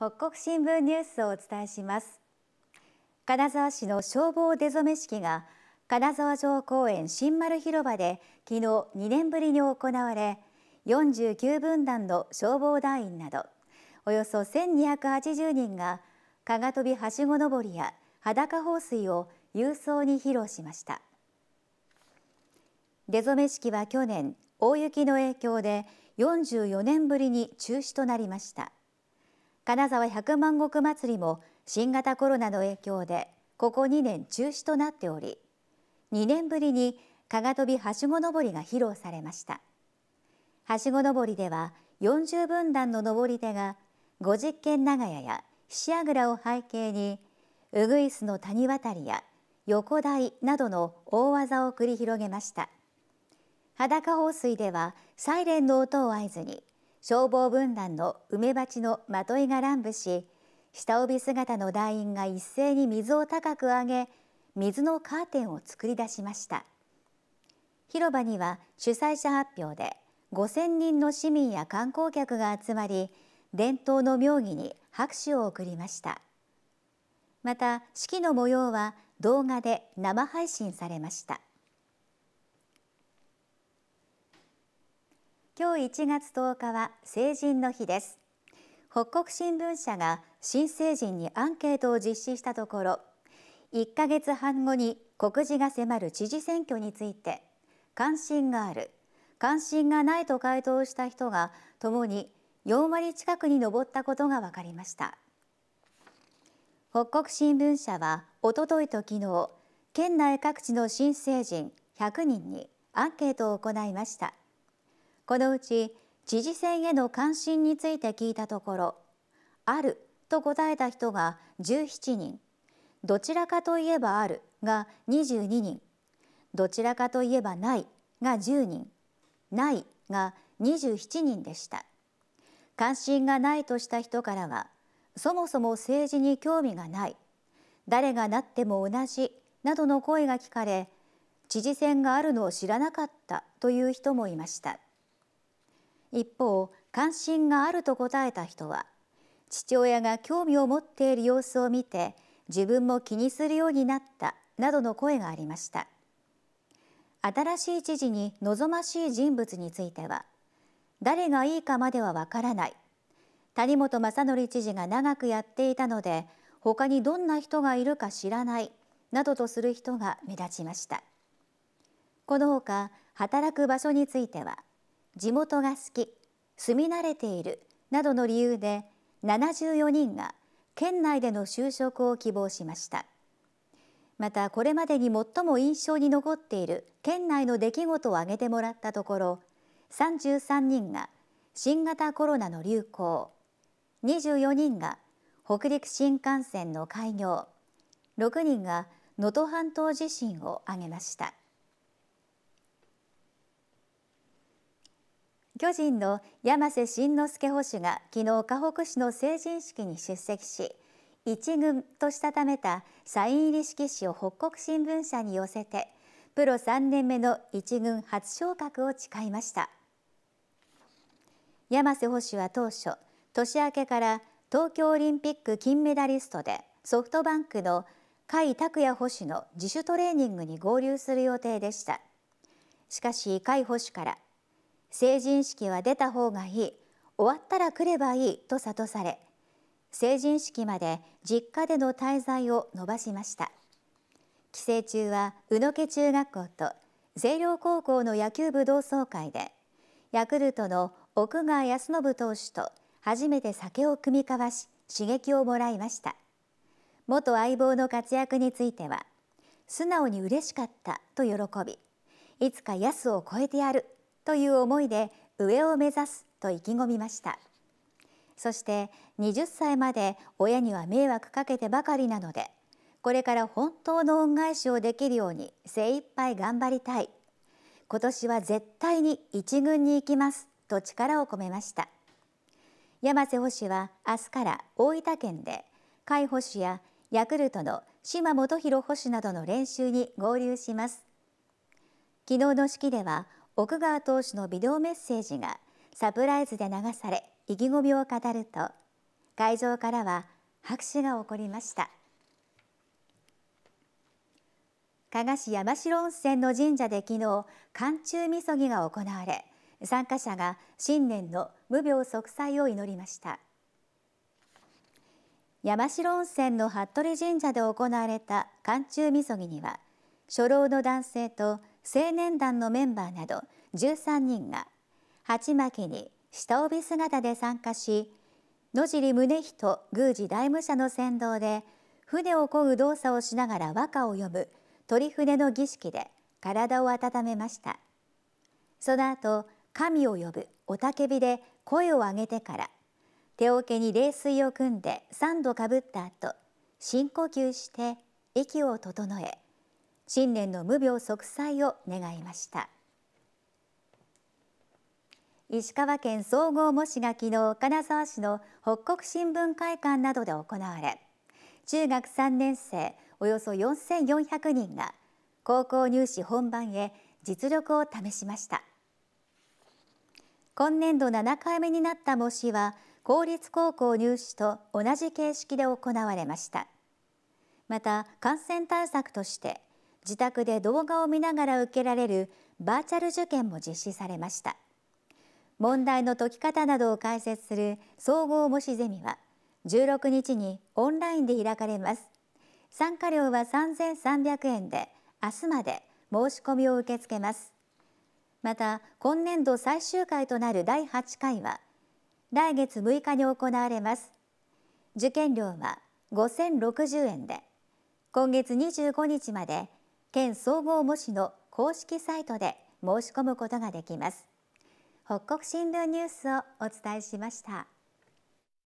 北国新聞ニュースをお伝えします金沢市の消防出初め式が金沢城公園新丸広場で昨日2年ぶりに行われ49分団の消防団員などおよそ1280人がかが飛びはしご登りや裸放水を勇壮に披露しました出初め式は去年大雪の影響で44年ぶりに中止となりました金沢百万石祭りも新型コロナの影響でここ2年中止となっており2年ぶりに加賀飛びはしご登りが披露されましたはしご登りでは40分段の登り手が五0軒長屋や菱櫓を背景にうぐいすの谷渡りや横台などの大技を繰り広げました裸放水ではサイレンの音を合図に消防分団の梅鉢のまといが乱舞し下帯姿の団員が一斉に水を高く上げ水のカーテンを作り出しました広場には主催者発表で5000人の市民や観光客が集まり伝統の妙義に拍手を送りましたまた式の模様は動画で生配信されました今日1月10日は成人の日です北国新聞社が新成人にアンケートを実施したところ1ヶ月半後に告示が迫る知事選挙について関心がある関心がないと回答した人がともに4割近くに上ったことが分かりました北国新聞社はおとといと昨日県内各地の新成人100人にアンケートを行いましたこのうち知事選への関心について聞いたところあると答えた人が17人どちらかといえばあるが22人どちらかといえばないが10人ないが27人でした関心がないとした人からはそもそも政治に興味がない誰がなっても同じなどの声が聞かれ知事選があるのを知らなかったという人もいました。一方関心があると答えた人は父親が興味を持っている様子を見て自分も気にするようになったなどの声がありました新しい知事に望ましい人物については誰がいいかまではわからない谷本正則知事が長くやっていたので他にどんな人がいるか知らないなどとする人が目立ちましたこのほか働く場所については地元が好き住み慣れているなどの理由で74人が県内での就職を希望しましたまたこれまでに最も印象に残っている県内の出来事を挙げてもらったところ33人が新型コロナの流行24人が北陸新幹線の開業6人が能登半島地震を挙げました。巨人の山瀬慎之助捕手が昨日河北市の成人式に出席し一軍としたためたサイン入り色紙を北国新聞社に寄せてプロ3年目の一軍初昇格を誓いました山瀬捕手は当初年明けから東京オリンピック金メダリストでソフトバンクの甲斐拓也捕手の自主トレーニングに合流する予定でしたしかし甲斐捕手から成人式は出た方がいい終わったら来ればいいと諭され成人式まで実家での滞在を延ばしました帰省中は宇野家中学校と星稜高校の野球部同窓会でヤクルトの奥川康信投手と初めて酒を酌み交わし刺激をもらいました元相棒の活躍については素直に嬉しかったと喜びいつか安を超えてやるという思いで上を目指すと意気込みましたそして20歳まで親には迷惑かけてばかりなのでこれから本当の恩返しをできるように精一杯頑張りたい今年は絶対に一軍に行きますと力を込めました山瀬星は明日から大分県で海保氏やヤクルトの島本博保氏などの練習に合流します昨日の式では奥川投手のビデオメッセージがサプライズで流され意気込みを語ると会場からは拍手が起こりました加賀市山城温泉の神社で昨日寒中みそぎが行われ参加者が新年の無病息災を祈りました山城温泉の服部神社で行われた寒中みそぎには初老の男性と青年団のメンバーなど13人が鉢巻きに下帯姿で参加し野尻宗人宮司大武者の先導で船を漕ぐ動作をしながら和歌を詠む鳥船の儀式で体を温めましたその後神を呼ぶ雄たけびで声を上げてから手桶に冷水を汲んで3度かぶった後深呼吸して息を整え新年の無病息災を願いました石川県総合模試が昨日金沢市の北国新聞会館などで行われ中学3年生およそ4400人が高校入試本番へ実力を試しました今年度7回目になった模試は公立高校入試と同じ形式で行われましたまた感染対策として自宅で動画を見ながら受けられるバーチャル受験も実施されました問題の解き方などを解説する総合模試ゼミは16日にオンラインで開かれます参加料は3300円で明日まで申し込みを受け付けますまた今年度最終回となる第8回は来月6日に行われます受験料は5060円で今月25日まで県総合模試の公式サイトで申し込むことができます北国新聞ニュースをお伝えしました。